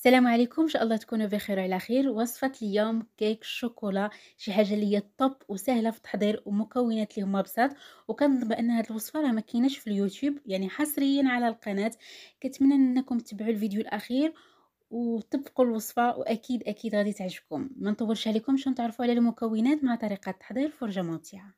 السلام عليكم ان شاء الله تكونوا بخير وعلى خير وصفه اليوم كيك شوكولا شي حاجه اللي هي طوب وسهله في التحضير ومكونات اللي هما بسيط وكنظن بان هذه الوصفه راه ما كايناش في اليوتيوب يعني حصريا على القناه كنتمنى انكم تتبعوا الفيديو الاخير وتطبقوا الوصفه واكيد اكيد غادي تعجبكم ما نطولش عليكم باش تعرفوا على المكونات مع طريقه التحضير فرجه ممتعه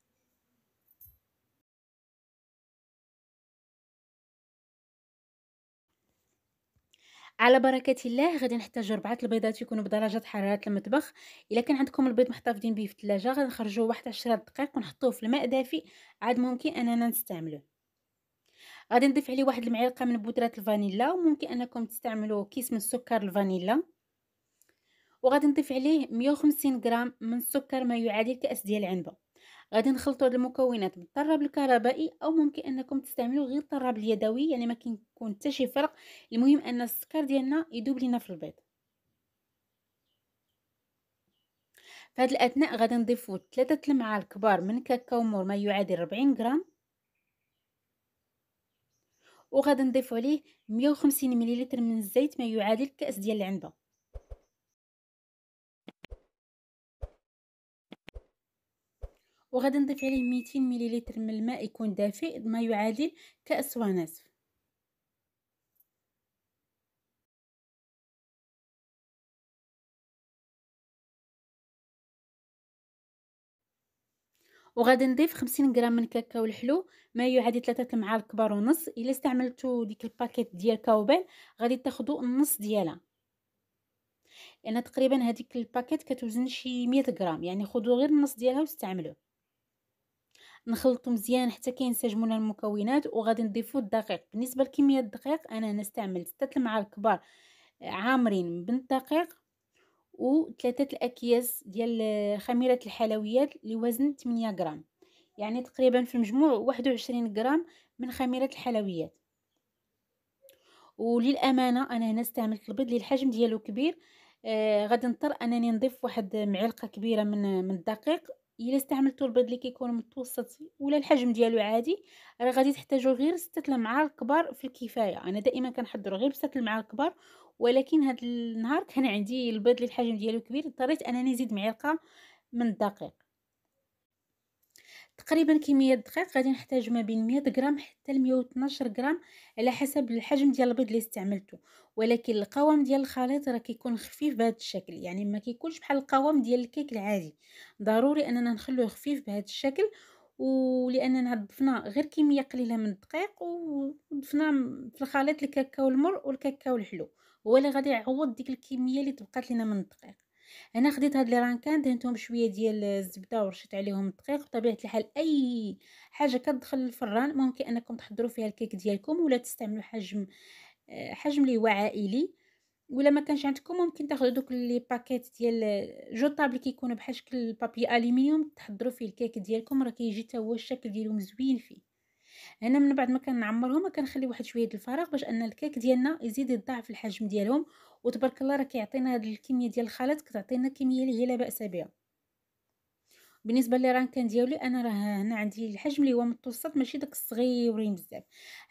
على بركه الله غادي نحتاج ربعه البيضات يكونوا بدرجه حراره المطبخ الا كان عندكم البيض محتفظين به في الثلاجه نخرجوه واحد 10 دقائق ونحطوه في الماء دافئ عاد ممكن اننا نستعملوه غادي نضيف عليه واحد المعلقه من بودره الفانيلا وممكن انكم تستعملوا كيس من سكر الفانيلا وغادي نضيف عليه 150 غرام من السكر ما يعادل كاس ديال العنبه غادي نخلطوا هاد المكونات بالطراب الكهربائي او ممكن انكم تستعملوا غير الطراب اليدوي يعني ما كيكون حتى شي فرق المهم ان السكر ديالنا يذوب لينا في البيض في هاد الاثناء غادي نضيفوا ثلاثة المعالق كبار من كاكاو مور ما يعادل 40 غرام وغادي نضيف عليه 150 مليلتر من الزيت ما يعادل كاس ديال العنبه وغادي نضيف عليه 200 مليلتر من الماء يكون دافئ ما يعادل كأس ونصف وغادي نضيف 50 غرام من الكاكاو الحلو ما يعادل 3 معالق كبار ونص الا استعملتو ديك الباكيت ديال كاوبان غادي تاخذوا النص ديالها لان تقريبا هذيك الباكيت كتوزن شي 100 غرام يعني خذوا غير النص ديالها واستعملوه نخلطو مزيان حتى كينسجموا لنا المكونات وغادي نضيفوا الدقيق بالنسبه لكميه الدقيق انا هنا استعملت 3 المعالق كبار عامرين من الدقيق و وثلاثه الاكياس ديال خميره الحلويات اللي وزن 8 غرام يعني تقريبا في المجموع 21 غرام من خميره الحلويات وللامانه انا هنا استعملت البيض اللي الحجم ديالو كبير آه غادي نضطر انني نضيف واحد معلقه كبيره من من الدقيق الا استعملتوا البيض اللي كيكون متوسط ولا الحجم ديالو عادي راه غادي تحتاجوا غير سته المعالق كبار في الكفايه انا دائما كنحضر غير بستة المعالق كبار ولكن هذا النهار كان عندي البيض اللي الحجم ديالو كبير اضطريت انني نزيد معلقه من الدقيق تقريبا كميه دقيق غادي نحتاج ما بين 100 غرام حتى ل 112 غرام على حسب الحجم ديال البيض اللي استعملته ولكن القوام ديال الخليط راه كيكون خفيف بهذا الشكل يعني ما كيكونش بحال القوام ديال الكيك العادي ضروري اننا نخلوه خفيف بهذا الشكل ولاننا ضفنا غير كميه قليله من الدقيق وضفنا في الخليط الكاكاو المر والكاكاو الحلو هو اللي غادي يعوض ديك الكميه اللي تبقات لنا من الدقيق انا خديت هاد لي رانكان دهنتهم شويه ديال الزبده ورشيت عليهم الدقيق بطبيعه الحال اي حاجه كتدخل للفران ممكن انكم تحضروا فيها الكيك ديالكم ولا تستعملوا حجم آه، حجم اللي هو عائلي ولا ما كانش عندكم ممكن تاخذوا دوك لي باكيت ديال آه، جو طابل كيكونوا بحال شكل بابي الومنيوم تحضروا فيه الكيك ديالكم راه كيجي حتى هو الشكل ديالهم زوين فيه هنا من بعد ما كنعمرهم كنخلي واحد شويه ديال الفراغ باش ان الكيك ديالنا يزيد يضاعف الحجم ديالهم وتبارك الله راه كيعطينا هاد الكميه ديال الخليط كتعطينا كميه اللي هي لا باس بها بالنسبه كان ديالي انا راه هنا عندي الحجم اللي هو متوسط ماشي داك الصغيرين بزاف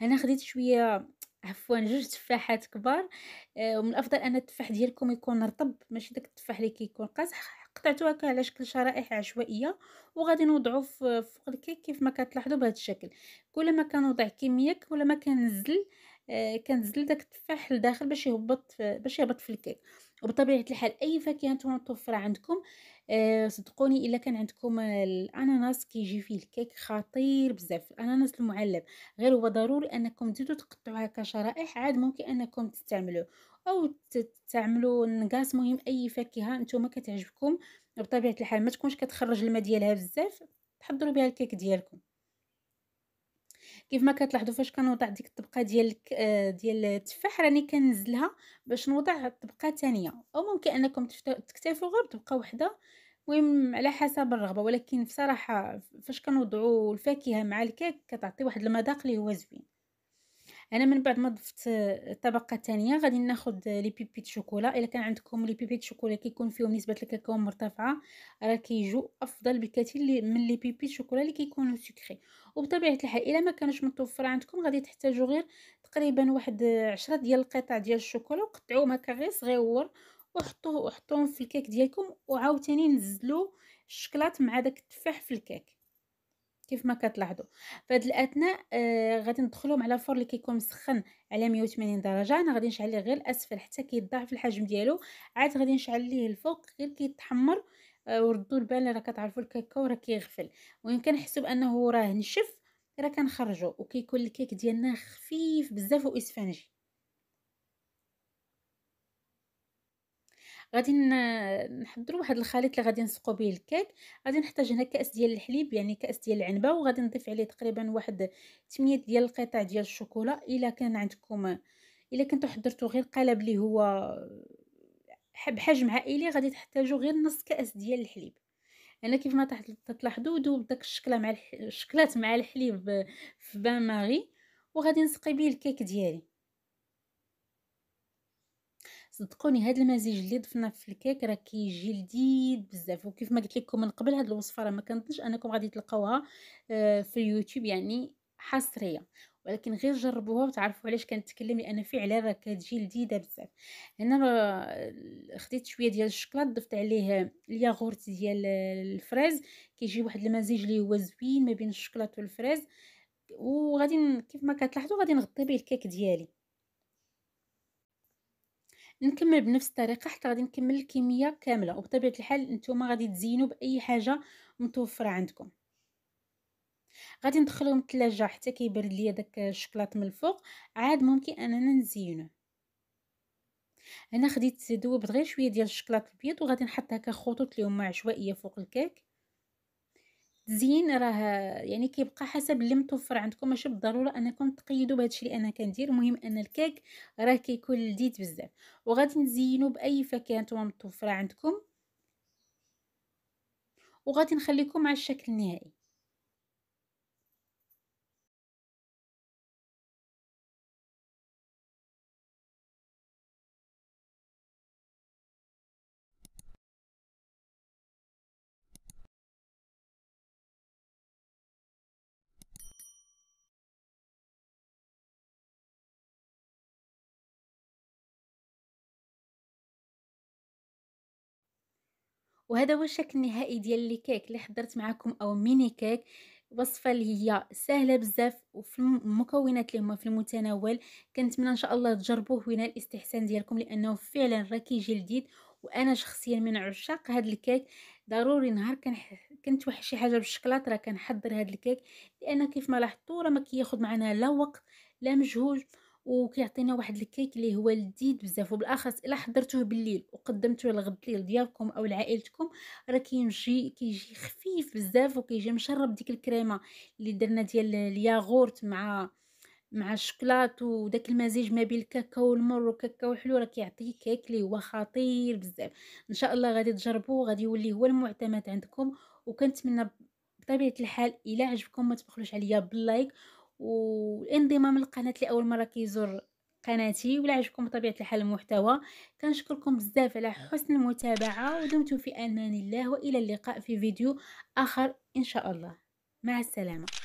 انا خديت شويه عفوا جوج تفاحات كبار آه، ومن الافضل ان التفاح ديالكم يكون رطب ماشي داك التفاح اللي كيكون قاصح قطعتوها على شكل شرائح عشوائيه وغادي نوضعو فوق الكيك كيف ما كتلاحظوا بهذا الشكل كل ما كنوضع كميه كل ما كنزل آه، كنزل داك التفاح لداخل باش يهبط باش يهبط في الكيك وبطبيعه الحال اي فاكهه نتوما متوفره عندكم آه، صدقوني الا كان عندكم الاناناس كيجي فيه الكيك خطير بزاف الاناناس المعلب غير هو ضروري انكم تزيدوا تقطعوها كشرائح عاد ممكن انكم تستعملوه او تعملوا النقاص مهم اي فاكهه نتوما كتعجبكم بطبيعه الحال ما تكونش كتخرج الماء ديالها بزاف تحضروا بها الكيك ديالكم كيف ما كتلاحظوا فاش كنوضع ديك الطبقه ديال آه، ديال التفاح راني كنزلها باش نوضع طبقه ثانيه او ممكن انكم تكتفوا غير بطبقه واحده المهم على حسب الرغبه ولكن بصراحه فاش كنوضعوا الفاكهه مع الكيك كتعطي واحد المذاق اللي هو زوين انا من بعد ما ضفت الطبقه الثانيه غادي ناخذ لي بيبيت شوكولا الا كان عندكم لي بيبيت شوكولا كيكون فيهم نسبه الكاكاو مرتفعه راه كيجو افضل بكثير من لي بيبيت شوكولا اللي كيكونوا سكري وبطبيعه الحال الا ما كانوش متوفر عندكم غادي تحتاجوا غير تقريبا واحد عشرة ديال القطع ديال الشوكولا وقطعوهم هكا غير صغيور وحطوه وحطوهم في الكيك ديالكم وعاوتاني نزلوا الشكلاط مع داك التفاح في الكيك كيف ما كتلاحظوا فهاد الاثناء آه غادي ندخلهم على الفرن اللي كيكون مسخن على 180 درجه انا غادي نشعل ليه غير الاسفل حتى كيضاعف الحجم ديالو عاد غادي نشعل ليه الفوق غير كيتحمر آه وردوا البال راه كتعرفوا الكاكاو راه كيغفل وان كنحسوا بانه راه نشف راه كنخرجو وكيكون الكيك ديالنا خفيف بزاف واسفنجي غادي نحضروا واحد الخليط اللي غادي نسقوا به الكيك غادي نحتاج هنا كاس ديال الحليب يعني كاس ديال العنبه وغادي نضيف عليه تقريبا واحد 8 ديال القطع ديال الشوكولا الا كان عندكم الا كنتو حضرتو غير قالب اللي هو بحجم عائلي غادي تحتاجوا غير نص كاس ديال الحليب انا كيف ما تلاحظوا دوب داك الشكله مع الشكلات مع الحليب في بان ماري وغادي نسقي به الكيك ديالي صدقوني هذا المزيج اللي ضفناه في الكيك راه كيجي لذيذ بزاف وكيف ما قلت لكم من قبل هذه الوصفه راه ما كنظنش انكم غادي تلقاوها آه، في اليوتيوب يعني حصريه ولكن غير جربوها وتعرفوا علاش كنتكلم لان فعلا راه كتجي لذيذه بزاف هنا خديت شويه ديال الشكلاط ضفت عليه الياغورت ديال الفريز كيجي واحد المزيج اللي هو زوين ما بين الشكلاط والفريز وغادي كيف ما كتلاحظوا غادي نغطي به الكيك ديالي نكمل بنفس الطريقه حتى غادي نكمل الكميه كامله وبطبيعه الحال نتوما غادي تزينوا باي حاجه متوفره عندكم غادي ندخلهم الثلاجه حتى كيبرد ليا داك الشكلاط من الفوق عاد ممكن اننا نزينه هنا خديت دوبت غير شويه ديال الشكلاط الابيض وغادي نحط هكا خطوط اللي هما عشوائيه فوق الكيك تزيين راه يعني كيبقى حسب اللي متوفر عندكم ماشي بالضروره انكم تقيدوا بهادشي اللي انا كندير المهم ان الكيك راه كيكون لذيذ بزاف وغادي نزينو باي فاكهه نتوما متوفره عندكم وغادي نخليكم مع الشكل النهائي وهذا هو الشكل النهائي ديال الكيك اللي حضرت معكم او ميني كيك وصفه اللي هي سهله بزاف وفي المكونات اللي هما في المتناول كنتمنى ان شاء الله تجربوه وينال الاستحسان ديالكم لانه فعلا راه كيجي لذيذ وانا شخصيا من عشاق هذا الكيك ضروري نهار كنت واحد شي حاجه بالشكلاط راه كنحضر هذا الكيك لان كيف ما لاحظتوا راه ما كياخذ معنا لا وقت لا مجهود وكيعطينا واحد الكيك اللي هو لذيذ بزاف وبالاخص الا حضرتوه بالليل وقدمتوه لغد الليل ديالكم او لعائلتكم راه كيجي كيجي خفيف بزاف وكيجي مشرب ديك الكريمه اللي درنا ديال الياغورت مع مع الشوكولات وداك المزيج ما بين الكاكاو والمر والكاكاو الحلو راه كيعطي كيك اللي هو خطير بزاف ان شاء الله غادي تجربوه غادي يولي هو المعتمد عندكم وكنتمنى بطبيعه الحال الا عجبكم ما تبخلوش عليا باللايك والانضمام للقناه لاول مره كيزور قناتي ولا عجبكم بطبيعه الحال المحتوى كنشكركم بزاف على حسن المتابعه ودمتم في امان الله والى اللقاء في فيديو اخر ان شاء الله مع السلامه